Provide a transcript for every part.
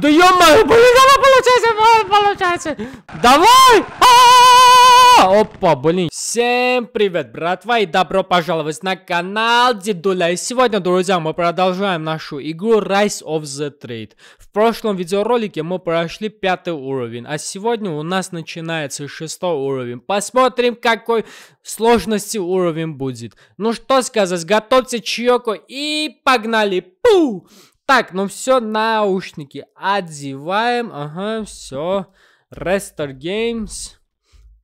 Да ё-моё, полетело, получается, получается. Давай! А -а -а Опа, блин. Всем привет, братва, и добро пожаловать на канал Дедуля. И сегодня, друзья, мы продолжаем нашу игру Rise of the Trade. В прошлом видеоролике мы прошли пятый уровень, а сегодня у нас начинается шестой уровень. Посмотрим, какой сложности уровень будет. Ну что сказать, готовьте чьёку и погнали. Пу! Так, ну все, наушники одеваем. Ага, все. Restore Games.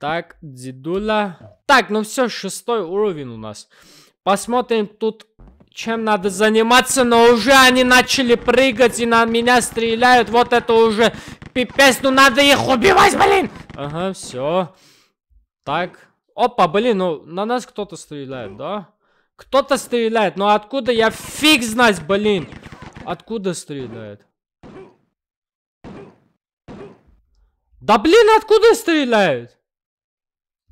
Так, дедуля. Так, ну все, шестой уровень у нас. Посмотрим тут, чем надо заниматься, но уже они начали прыгать и на меня стреляют. Вот это уже пипец, ну надо их убивать, блин! Ага, все. Так. Опа, блин, ну на нас кто-то стреляет, да? Кто-то стреляет, но ну откуда я фиг знать, блин? Откуда стреляет? Да блин, откуда стреляют?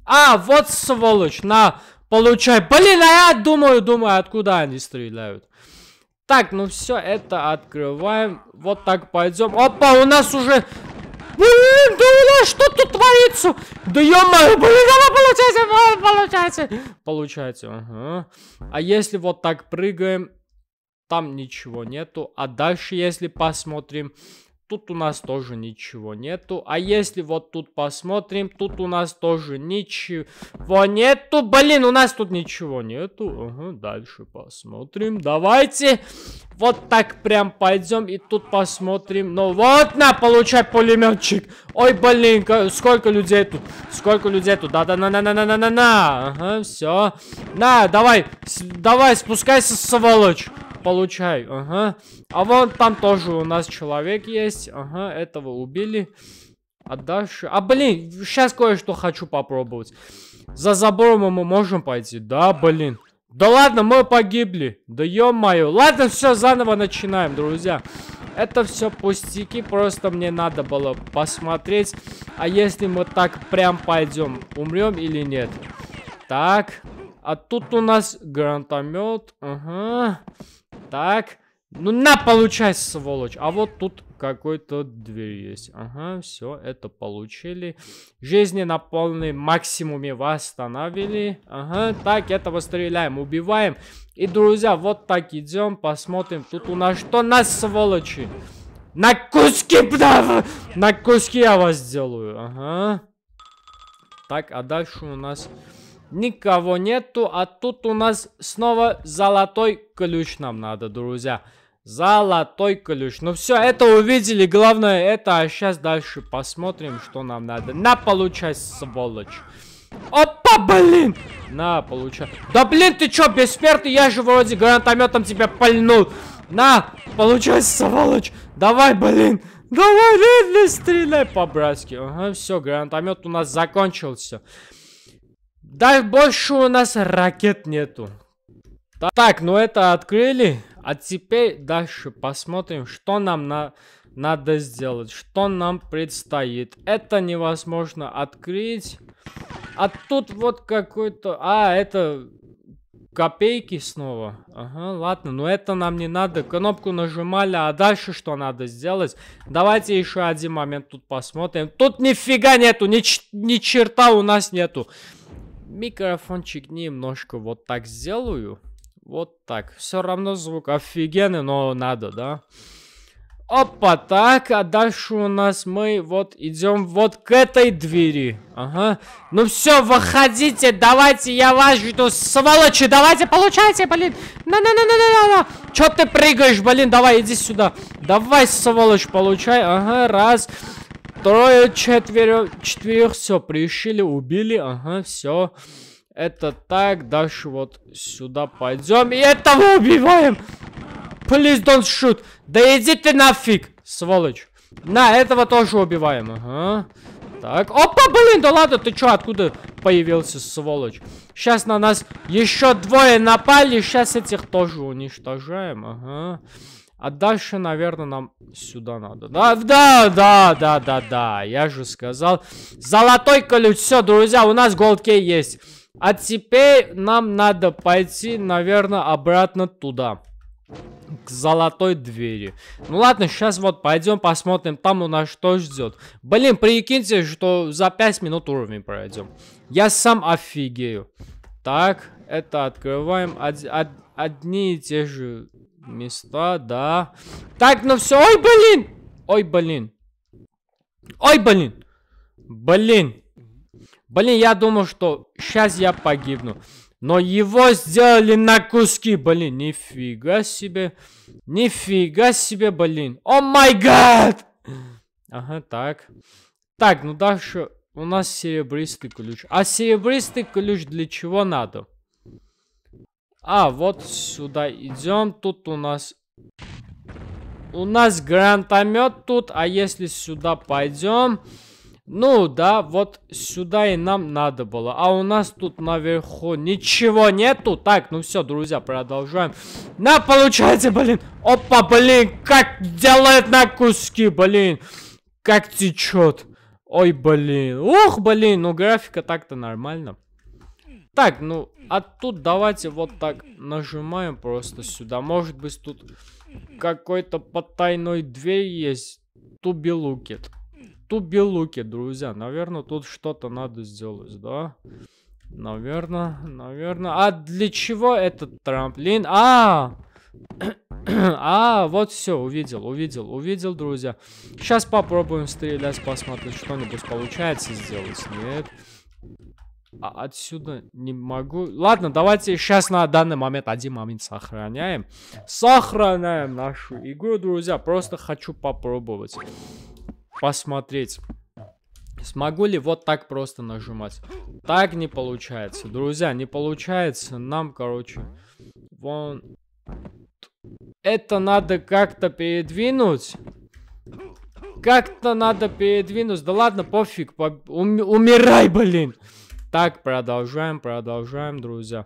А, вот сволочь, на, получай. Блин, а я думаю, думаю, откуда они стреляют. Так, ну все, это открываем. Вот так пойдем. Опа, у нас уже... Блин, да у нас что тут творится? Да -мо, блин, давай получается, получается. Получается. ага. А если вот так прыгаем, там ничего нету. А дальше, если посмотрим, тут у нас тоже ничего нету. А если вот тут посмотрим, тут у нас тоже ничего нету. Блин, у нас тут ничего нету. Угу, дальше посмотрим. Давайте вот так прям пойдем и тут посмотрим. Ну вот, на, получай пулеметчик. Ой, блин, сколько людей тут. Сколько людей тут. Да-да-на-на-на-на-на-на. Ага, все. На, давай, давай, спускайся, сволочь. Так, получай, ага. А вон там тоже у нас человек есть. Ага, этого убили. А дальше... А, блин, сейчас кое-что хочу попробовать. За забором мы можем пойти? Да, блин. Да ладно, мы погибли. Да ё-моё. Ладно, все заново начинаем, друзья. Это все пустяки, просто мне надо было посмотреть, а если мы так прям пойдем, умрем или нет. Так, а тут у нас гранатомет. Ага. Так. Ну на, получай, сволочь. А вот тут какой-то дверь есть. Ага, все, это получили. Жизни на полный максимуме восстановили. Ага, так, этого стреляем, убиваем. И, друзья, вот так идем, посмотрим. Тут у нас что? Нас, сволочи! На куски, бля! На куски я вас сделаю. Ага. Так, а дальше у нас никого нету, а тут у нас снова золотой ключ нам надо, друзья. Золотой ключ. Ну все, это увидели, главное это, а сейчас дальше посмотрим, что нам надо. На, получай, сволочь. Опа, блин! На, получай. Да блин, ты чё, бессмертный? Я же вроде гранатометом тебя пальнул. На, получай, сволочь. Давай, блин. Давай, блин, стреляй по-братски. Ага, все, гранатомет у нас закончился. Да, больше у нас ракет нету. Так, ну это открыли. А теперь дальше посмотрим, что нам на... надо сделать, что нам предстоит. Это невозможно открыть. А тут вот какой-то... А, это копейки снова. Ага, ладно, но это нам не надо. Кнопку нажимали, а дальше что надо сделать? Давайте еще один момент тут посмотрим. Тут нифига нету, ни, ни черта у нас нету микрофончик немножко вот так сделаю. Вот так. Все равно звук офигенный, но надо, да? Опа, так, а дальше у нас мы вот идем вот к этой двери. Ага. Ну все, выходите, давайте, я вас жду, сволочи, давайте, получайте, блин. На-на-на-на-на-на. Че ты прыгаешь, блин, давай, иди сюда. Давай, сволочь, получай. Ага, раз. Раз. Трое, четверо, четверых, все, приющили, убили, ага, все. Это так, дальше вот сюда пойдем и этого убиваем. Please don't shoot. Да иди ты нафиг, сволочь. На, этого тоже убиваем, ага. Так, опа, блин, да ладно, ты чё, откуда появился, сволочь? Сейчас на нас еще двое напали, сейчас этих тоже уничтожаем, ага. А дальше, наверное, нам сюда надо. Да, да, да, да, да, да. Я же сказал. Золотой колюч. Все, друзья, у нас голдкей есть. А теперь нам надо пойти, наверное, обратно туда. К золотой двери. Ну ладно, сейчас вот пойдем посмотрим, там у нас что ждет. Блин, прикиньте, что за 5 минут уровень пройдем. Я сам офигею. Так, это открываем. Од од одни и те же Места, да. Так, ну все. Ой, блин! Ой, блин. Ой, блин. Блин. Блин, я думал, что сейчас я погибну. Но его сделали на куски, блин. Нифига себе. Нифига себе, блин. О май гад! Ага, так. Так, ну дальше у нас серебристый ключ. А серебристый ключ для чего надо? А, вот сюда идем. Тут у нас... У нас гранатомет тут. А если сюда пойдем... Ну да, вот сюда и нам надо было. А у нас тут наверху ничего нету. Так, ну все, друзья, продолжаем. На, получайте, блин. Опа, блин, как делает на куски, блин. Как течет. Ой, блин. Ух, блин, ну графика так-то нормально. Так, ну, а тут давайте вот так нажимаем просто сюда. Может быть, тут какой-то потайной дверь есть. Тубилукет. Тубилукет, друзья. Наверное, тут что-то надо сделать, да? Наверное, наверное. А для чего этот трамплин? А! А, вот все, увидел, увидел, увидел, друзья. Сейчас попробуем стрелять, посмотреть, что-нибудь получается сделать. Нет. А отсюда не могу. Ладно, давайте сейчас на данный момент один момент сохраняем. Сохраняем нашу игру, друзья. Просто хочу попробовать. Посмотреть. Смогу ли вот так просто нажимать? Так не получается, друзья, не получается. Нам, короче, вон... Это надо как-то передвинуть. Как-то надо передвинуть. Да ладно, пофиг. По... Ум... Умирай, блин. Так, продолжаем, продолжаем, друзья.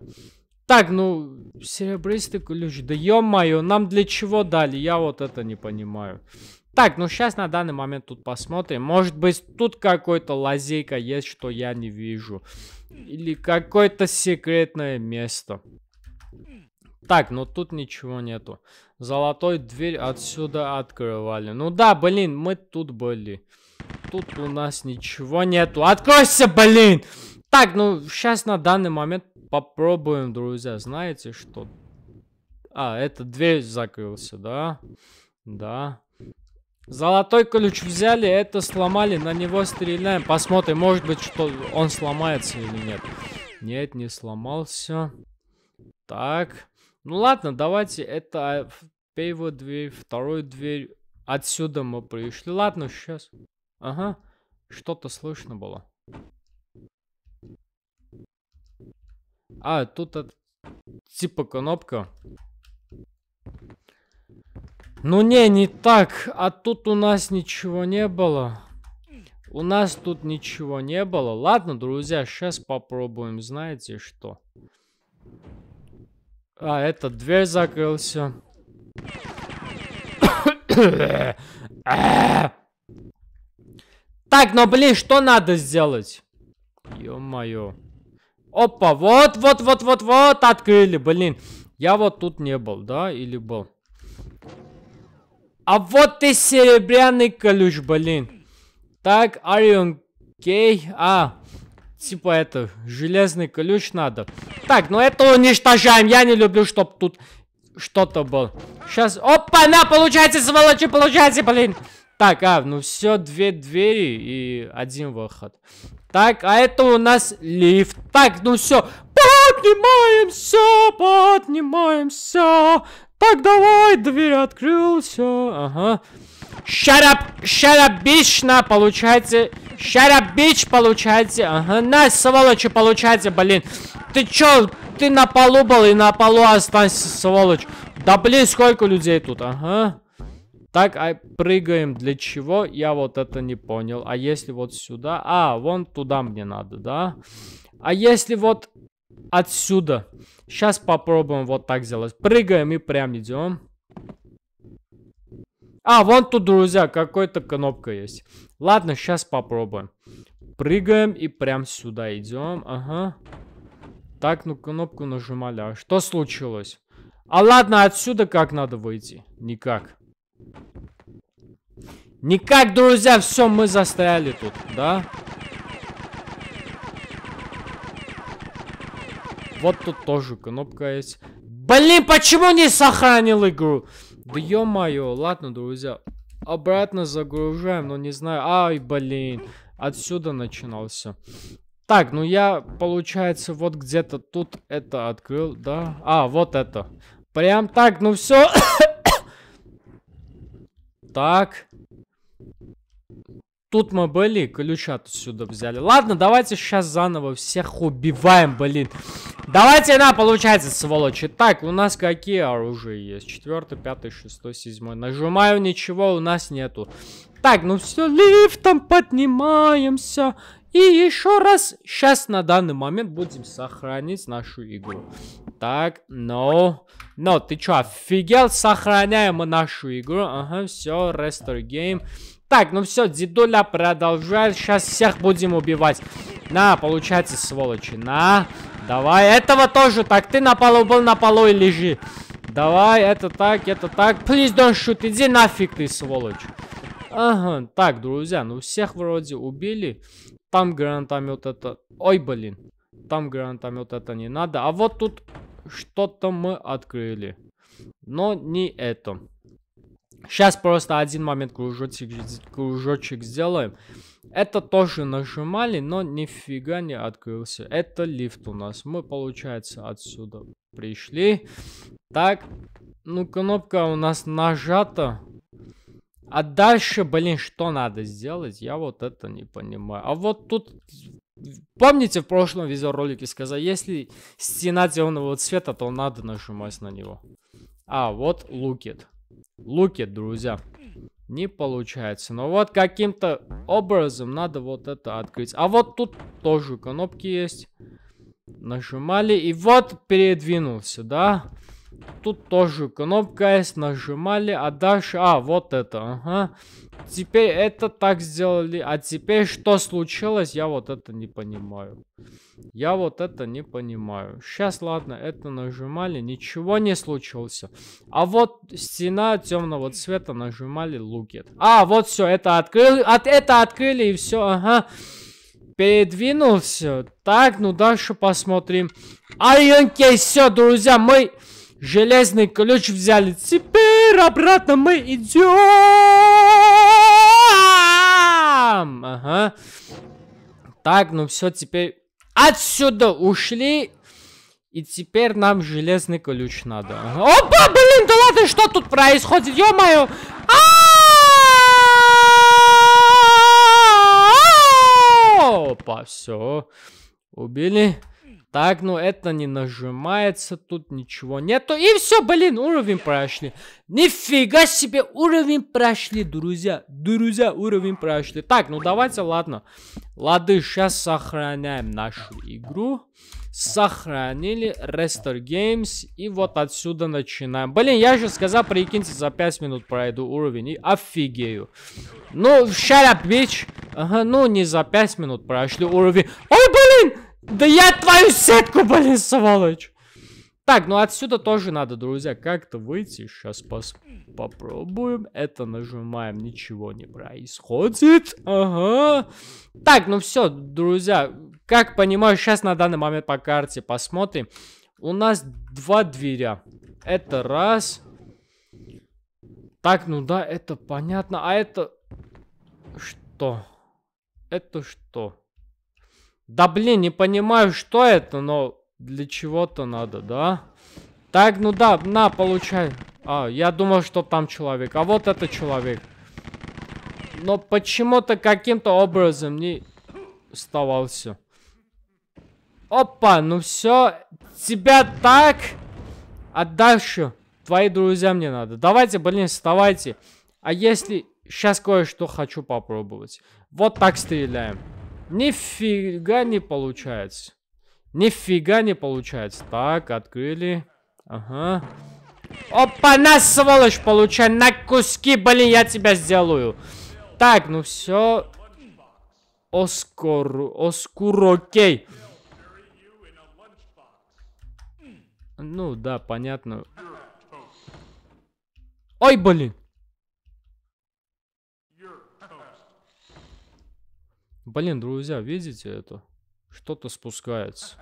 Так, ну, серебристый ключ, да ё-моё, нам для чего дали? Я вот это не понимаю. Так, ну сейчас на данный момент тут посмотрим. Может быть, тут какой-то лазейка есть, что я не вижу. Или какое-то секретное место. Так, ну тут ничего нету. Золотой дверь отсюда открывали. Ну да, блин, мы тут были тут у нас ничего нету. Откройся, блин! Так, ну, сейчас на данный момент попробуем, друзья. Знаете что? А, это дверь закрылся, да? Да. Золотой ключ взяли, это сломали, на него стреляем. Посмотрим, может быть, что он сломается или нет. Нет, не сломался. Так. Ну ладно, давайте это а, первую дверь, вторую дверь. Отсюда мы пришли. Ладно, сейчас. Ага, что-то слышно было. А, тут от... типа кнопка. Ну не, не так. А тут у нас ничего не было. У нас тут ничего не было. Ладно, друзья, сейчас попробуем. Знаете что? А, эта дверь закрылся. Так, но, блин, что надо сделать? Ё-моё. Опа, вот, вот, вот, вот, вот, открыли, блин. Я вот тут не был, да, или был? А вот и серебряный колюч, блин. Так, Арион Кей, а, типа это, железный колюч надо. Так, ну это уничтожаем, я не люблю, чтоб тут что-то было. Сейчас, опа, на, получается, сволочи, получается, блин. Так, а, ну все, две двери и один выход. Так, а это у нас лифт. Так, ну все, поднимаемся, поднимаемся. Так, давай, дверь открылся. Ага. Shut up, shut up, bitch, на, получайте. Shut up, bitch, получайте. Ага, на, сволочи, получайте, блин. Ты чё, ты на полу был и на полу останься, сволочь. Да блин, сколько людей тут, ага. Так, а прыгаем для чего? Я вот это не понял. А если вот сюда? А, вон туда мне надо, да? А если вот отсюда? Сейчас попробуем вот так сделать. Прыгаем и прям идем. А, вон тут, друзья, какой-то кнопка есть. Ладно, сейчас попробуем. Прыгаем и прям сюда идем. Ага. Так, ну кнопку нажимали. А что случилось? А ладно, отсюда как надо выйти? Никак. Никак, друзья, все, мы застряли тут, да? Вот тут тоже кнопка есть. Блин, почему не сохранил игру? Да ё-моё, ладно, друзья. Обратно загружаем, но не знаю. Ай, блин. Отсюда начинался. Так, ну я, получается, вот где-то тут это открыл, да? А, вот это. Прям так, ну все. Так. Тут мы были, ключа отсюда взяли. Ладно, давайте сейчас заново всех убиваем, блин. Давайте на, получается, сволочи. Так, у нас какие оружия есть? Четвертый, пятый, шестой, седьмой. Нажимаю, ничего у нас нету. Так, ну все, лифтом поднимаемся. И еще раз, сейчас на данный момент будем сохранить нашу игру. Так, но... No. Но, no, ты чё, офигел? Сохраняем мы нашу игру. Ага, все, restore game. Так, ну все, дедуля продолжает. Сейчас всех будем убивать. На, получается, сволочи. На, давай, этого тоже так. Ты на полу был, на полу и лежи. Давай, это так, это так. Please don't shoot, иди нафиг ты, сволочь. Ага, так, друзья, ну всех вроде убили. Там гранатомет это... Ой, блин. Там гранатомет это не надо. А вот тут что-то мы открыли. Но не это. Сейчас просто один момент кружочек, кружочек сделаем. Это тоже нажимали, но нифига не открылся. Это лифт у нас. Мы, получается, отсюда пришли. Так, ну кнопка у нас нажата. А дальше, блин, что надо сделать? Я вот это не понимаю. А вот тут... Помните, в прошлом видеоролике сказал, если стена темного цвета, то надо нажимать на него. А, вот лукит. Лукит, друзья. Не получается. Но вот каким-то образом надо вот это открыть. А вот тут тоже кнопки есть. Нажимали. И вот передвинулся, да? Да. Тут тоже кнопка есть, нажимали, а дальше... А, вот это, ага. Теперь это так сделали, а теперь что случилось, я вот это не понимаю. Я вот это не понимаю. Сейчас, ладно, это нажимали, ничего не случилось. А вот стена темного цвета нажимали лукет. А, вот все, это открыли, от, это открыли и все, ага передвинулся. Так, ну дальше посмотрим. Айонки, все, друзья, мы Железный ключ взяли. Теперь обратно мы идем. Ага. Так, ну все, теперь отсюда ушли. И теперь нам железный ключ надо. Ага. Опа, блин, да ладно, что тут происходит, ё-моё! А! Опа, все. Убили. Так, ну это не нажимается, тут ничего нету. И все, блин, уровень прошли. Нифига себе, уровень прошли, друзья. Друзья, уровень прошли. Так, ну давайте, ладно. Лады, сейчас сохраняем нашу игру. Сохранили Restore Games. И вот отсюда начинаем. Блин, я же сказал, прикиньте, за 5 минут пройду уровень. И офигею. Ну, shut up, bitch. Ага, ну не за 5 минут прошли уровень. Ой, блин! Да я твою сетку, блин, сволочь! Так, ну отсюда тоже надо, друзья, как-то выйти. Сейчас пос попробуем. Это нажимаем, ничего не происходит. Ага. Так, ну все, друзья, как понимаю, сейчас на данный момент по карте посмотрим. У нас два дверя. Это раз. Так, ну да, это понятно. А это... Что? Это что? Да блин, не понимаю, что это, но для чего-то надо, да? Так, ну да, на, получай. А, я думал, что там человек. А вот это человек. Но почему-то каким-то образом не оставался. Опа, ну все. Тебя так. А дальше твои друзья мне надо. Давайте, блин, вставайте. А если... Сейчас кое-что хочу попробовать. Вот так стреляем. Нифига не получается. Нифига не получается. Так, открыли. Ага. Опа, на, сволочь, получай. На куски, блин, я тебя сделаю. Так, ну все. Оскор... Оскурокей. Ну да, понятно. Ой, блин. Блин, друзья, видите это? Что-то спускается.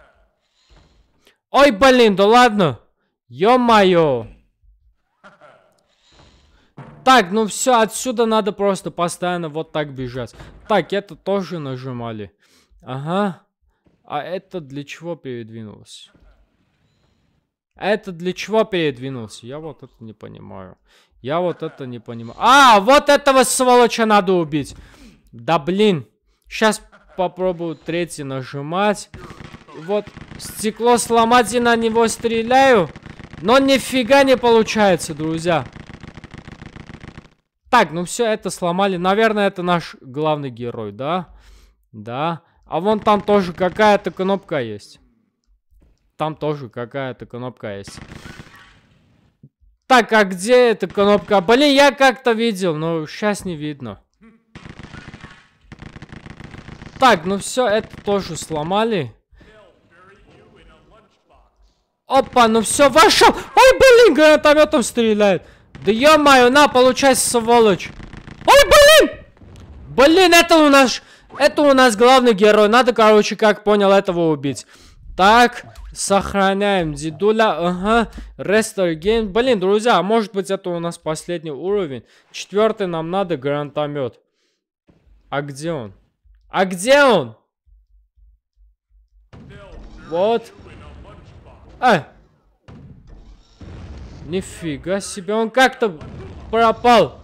Ой, блин, да ладно! Ё-моё! Так, ну все, отсюда надо просто постоянно вот так бежать. Так, это тоже нажимали. Ага. А это для чего передвинулось? Это для чего передвинулось? Я вот это не понимаю. Я вот это не понимаю. А, вот этого сволоча надо убить. Да блин. Сейчас попробую третий нажимать. Вот, стекло сломать и на него стреляю. Но нифига не получается, друзья. Так, ну все это сломали. Наверное, это наш главный герой, да? Да. А вон там тоже какая-то кнопка есть. Там тоже какая-то кнопка есть. Так, а где эта кнопка? Блин, я как-то видел, но сейчас не видно. Так, ну все, это тоже сломали. Опа, ну все, вошел. Ой, блин, гранатометом стреляет. Да ё-моё, на, получай, сволочь. Ой, блин! Блин, это у нас... Это у нас главный герой. Надо, короче, как понял, этого убить. Так, сохраняем дедуля. Ага, рестер гейм. Блин, друзья, а может быть, это у нас последний уровень. Четвертый нам надо гранатомет. А где он? А где он? Вот. А! Нифига себе, он как-то пропал.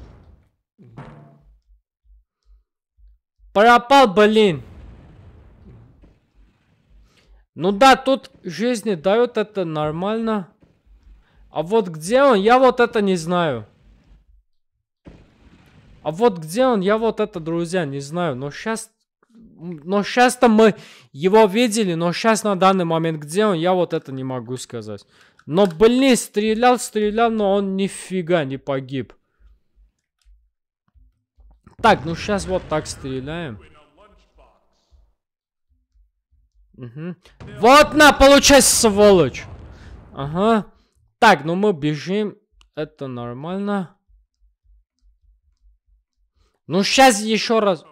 Пропал, блин. Ну да, тут жизни дают, это нормально. А вот где он, я вот это не знаю. А вот где он, я вот это, друзья, не знаю. Но сейчас но сейчас-то мы его видели, но сейчас на данный момент где он, я вот это не могу сказать. Но, блин, стрелял, стрелял, но он нифига не погиб. Так, ну сейчас вот так стреляем. Угу. Вот на, получай, сволочь! Ага. Так, ну мы бежим. Это нормально. Ну сейчас еще раз...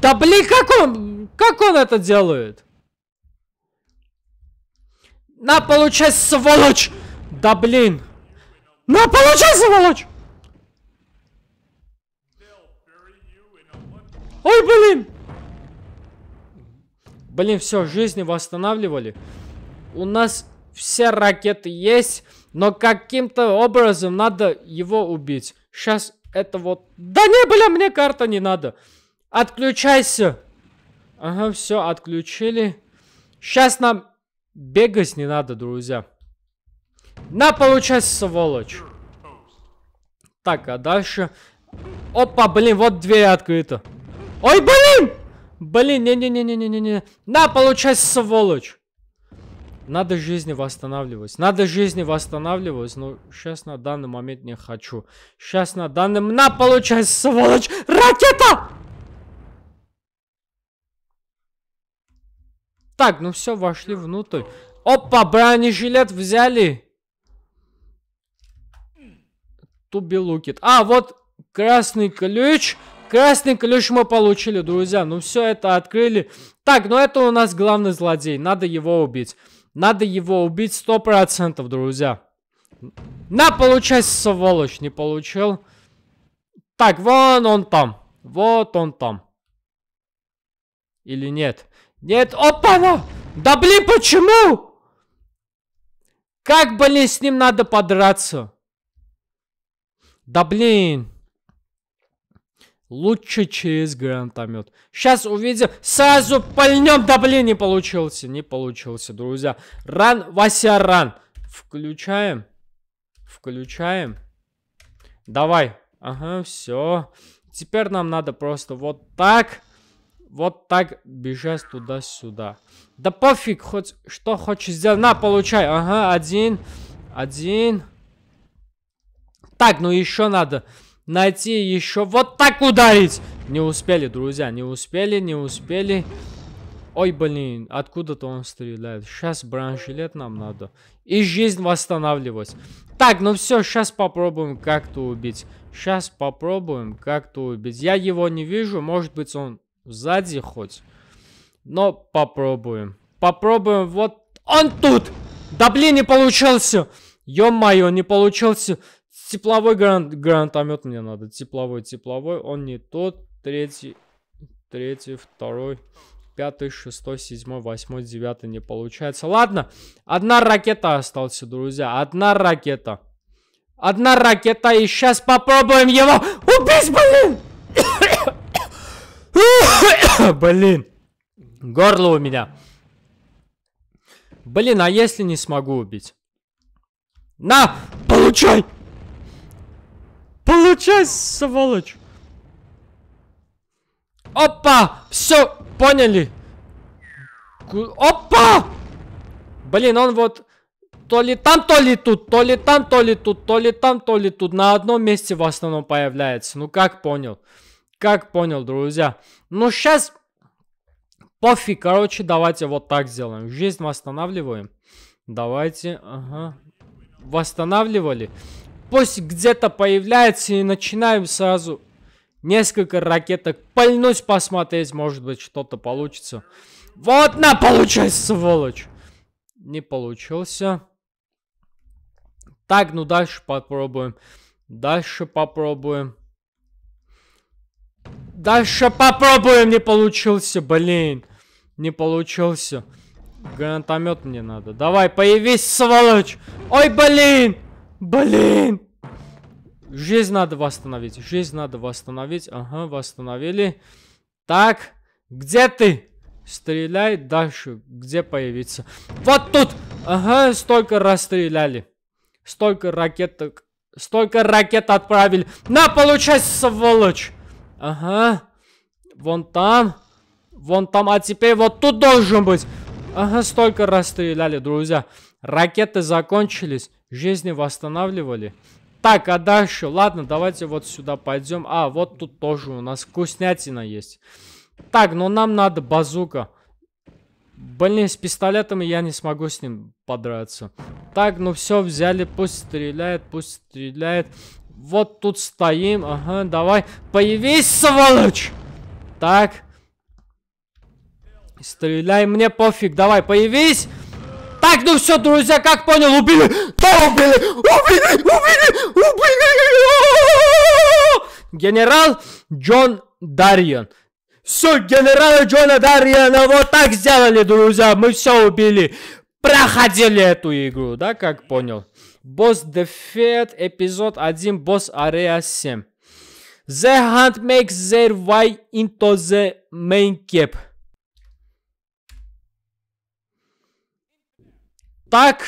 Да блин, как он, как он это делает? На, получай, сволочь! Да блин! На, получай, сволочь! Ой, блин! Блин, все, жизни восстанавливали. У нас все ракеты есть, но каким-то образом надо его убить. Сейчас это вот... Да не, бля, мне карта не надо. Отключайся! Ага, все, отключили. Сейчас нам бегать не надо, друзья. На, получай, сволочь. Так, а дальше... Опа, блин, вот дверь открыта. Ой, блин! Блин, не-не-не-не-не-не. не. На, получай, сволочь. Надо жизни восстанавливать. Надо жизни восстанавливать, но сейчас на данный момент не хочу. Сейчас на данный... На, получай, сволочь! Ракета! Так, ну все, вошли внутрь. Опа, бронежилет взяли. Тубилукит. А, вот красный ключ. Красный ключ мы получили, друзья. Ну все это открыли. Так, ну это у нас главный злодей. Надо его убить. Надо его убить 100%, друзья. На, получай, сволочь. Не получил. Так, вон он там. Вот он там. Или нет? Нет, опа-на! Да блин, почему? Как, блин, с ним надо подраться? Да блин. Лучше через гранатомет. Сейчас увидим. Сразу пальнем. Да блин, не получился. Не получился, друзья. Ран, Вася, ран. Включаем. Включаем. Давай. Ага, все. Теперь нам надо просто вот так. Вот так бежать туда-сюда. Да пофиг, хоть что хочешь сделать. На, получай. Ага, один. Один. Так, ну еще надо найти еще. Вот так ударить. Не успели, друзья. Не успели, не успели. Ой, блин, откуда-то он стреляет. Сейчас бронежилет нам надо. И жизнь восстанавливать. Так, ну все, сейчас попробуем как-то убить. Сейчас попробуем как-то убить. Я его не вижу, может быть он Сзади хоть. Но попробуем. Попробуем вот... Он тут! Да блин, не получился! Ё-моё, не получился. Тепловой гран... гранатомет мне надо. Тепловой, тепловой. Он не тот. Третий, третий, второй, пятый, шестой, седьмой, восьмой, девятый. Не получается. Ладно, одна ракета осталась, друзья. Одна ракета. Одна ракета. И сейчас попробуем его убить, блин! Блин. Горло у меня. Блин, а если не смогу убить? На! Получай! Получай, сволочь! Опа! Все, поняли! Опа! Блин, он вот то ли там, то ли тут, то ли там, то ли тут, то ли там, то ли тут. На одном месте в основном появляется. Ну как понял? Как понял, друзья. Ну, сейчас пофиг, короче, давайте вот так сделаем. Жизнь восстанавливаем. Давайте, ага. Восстанавливали. Пусть где-то появляется и начинаем сразу несколько ракеток. Пальнуть, посмотреть, может быть, что-то получится. Вот на, получается, сволочь! Не получился. Так, ну дальше попробуем. Дальше попробуем. Дальше попробуем, не получился, блин. Не получился. Гранатомет мне надо. Давай, появись, сволочь. Ой, блин. Блин. Жизнь надо восстановить. Жизнь надо восстановить. Ага, восстановили. Так, где ты? Стреляй дальше. Где появиться? Вот тут. Ага, столько расстреляли. Столько ракеток. Столько ракет отправили. На, получай, сволочь. Ага. Вон там. Вон там. А теперь вот тут должен быть. Ага, столько расстреляли, друзья. Ракеты закончились. Жизни восстанавливали. Так, а дальше? Ладно, давайте вот сюда пойдем. А, вот тут тоже у нас вкуснятина есть. Так, но ну нам надо базука. Блин, с пистолетом я не смогу с ним подраться. Так, ну все, взяли, пусть стреляет, пусть стреляет. Вот тут стоим. Ага, давай. Появись, сволочь! Так. Стреляй, мне пофиг. Давай, появись! Так, ну все, друзья, как понял, убили! Да, убили! Убили! Убили! Убили! Генерал Джон Дарьон. Все, генерала Джона Дарьяна вот так сделали, друзья. Мы все убили. Проходили эту игру, да, как понял. Босс Defeat, эпизод 1, босс Area 7. The hand makes their way into the main camp. Так,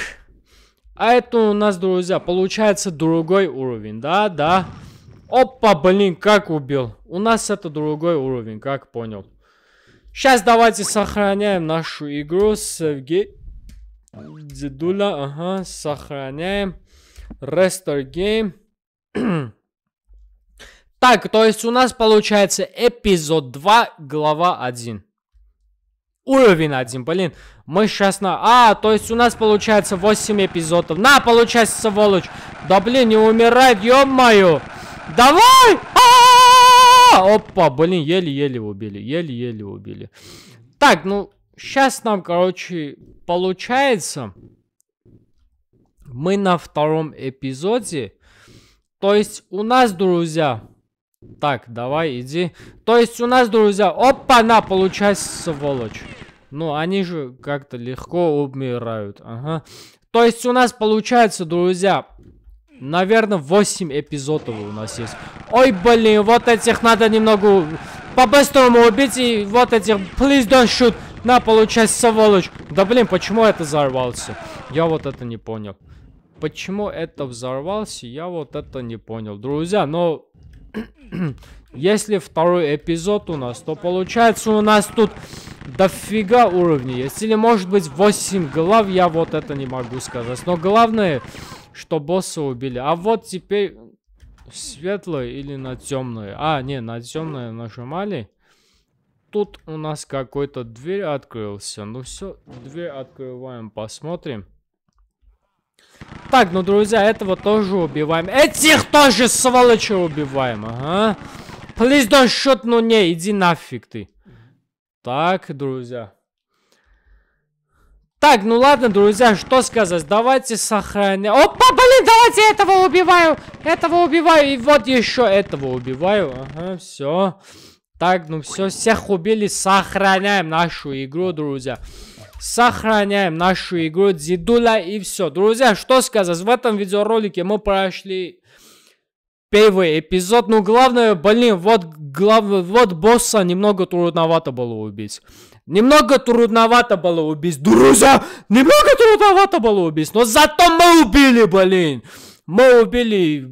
а это у нас, друзья, получается другой уровень, да, да. Опа, блин, как убил. У нас это другой уровень, как понял. Сейчас давайте сохраняем нашу игру, Сергей. Дедуля, ага, сохраняем. Restore game. так, то есть у нас получается эпизод 2, глава 1. Уровень 1, блин. Мы сейчас на... А, то есть у нас получается 8 эпизодов. На, получается, сволочь. Да, блин, не умирает, ё-моё. Давай! А -а -а Опа, блин, еле-еле убили. Еле-еле убили. Так, ну, сейчас нам, короче, Получается, мы на втором эпизоде. То есть у нас, друзья... Так, давай, иди. То есть у нас, друзья... Опа-на, получается, сволочь. Ну, они же как-то легко умирают. Ага. То есть у нас получается, друзья... Наверное, 8 эпизодов у нас есть. Ой, блин, вот этих надо немного по-быстрому убить. И вот этих... Please don't shoot. На, получай, сволочь. Да блин, почему это взорвался? Я вот это не понял. Почему это взорвался, я вот это не понял. Друзья, но... Если второй эпизод у нас, то получается у нас тут дофига уровней Если может быть 8 глав, я вот это не могу сказать. Но главное, что босса убили. А вот теперь светлое или на темное? А, не, на темное нажимали тут у нас какой-то дверь открылся. Ну все, дверь открываем, посмотрим. Так, ну, друзья, этого тоже убиваем. Этих тоже, сволочи, убиваем, ага. Please don't shoot, ну не, иди нафиг ты. Так, друзья. Так, ну ладно, друзья, что сказать? Давайте сохраняем. Опа, блин, давайте этого убиваю. Этого убиваю. И вот еще этого убиваю. Ага, все. Так, ну все, всех убили. Сохраняем нашу игру, друзья. Сохраняем нашу игру Дидуля и все. Друзья, что сказать, в этом видеоролике мы прошли первый эпизод. Ну, главное, блин, вот, глав... вот босса немного трудновато было убить. Немного трудновато было убить. Друзья, немного трудновато было убить. Но зато мы убили, блин. Мы убили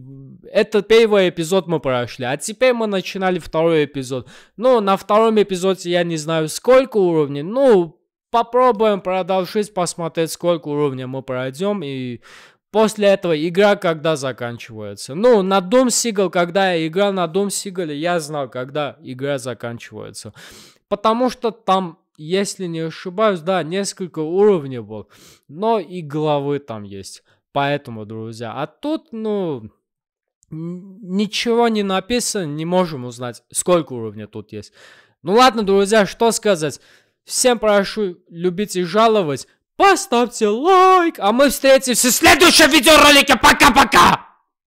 это первый эпизод мы прошли, а теперь мы начинали второй эпизод. Ну, на втором эпизоде я не знаю сколько уровней, ну, попробуем продолжить, посмотреть сколько уровней мы пройдем и... После этого игра когда заканчивается. Ну, на Дом Сигал, когда я играл на Дом Сигале, я знал, когда игра заканчивается. Потому что там если не ошибаюсь, да, несколько уровней был, но и главы там есть. Поэтому, друзья, а тут, ну, ничего не написано, не можем узнать, сколько уровня тут есть. Ну ладно, друзья, что сказать. Всем прошу любить и жаловать. Поставьте лайк, а мы встретимся в следующем видеоролике. Пока-пока!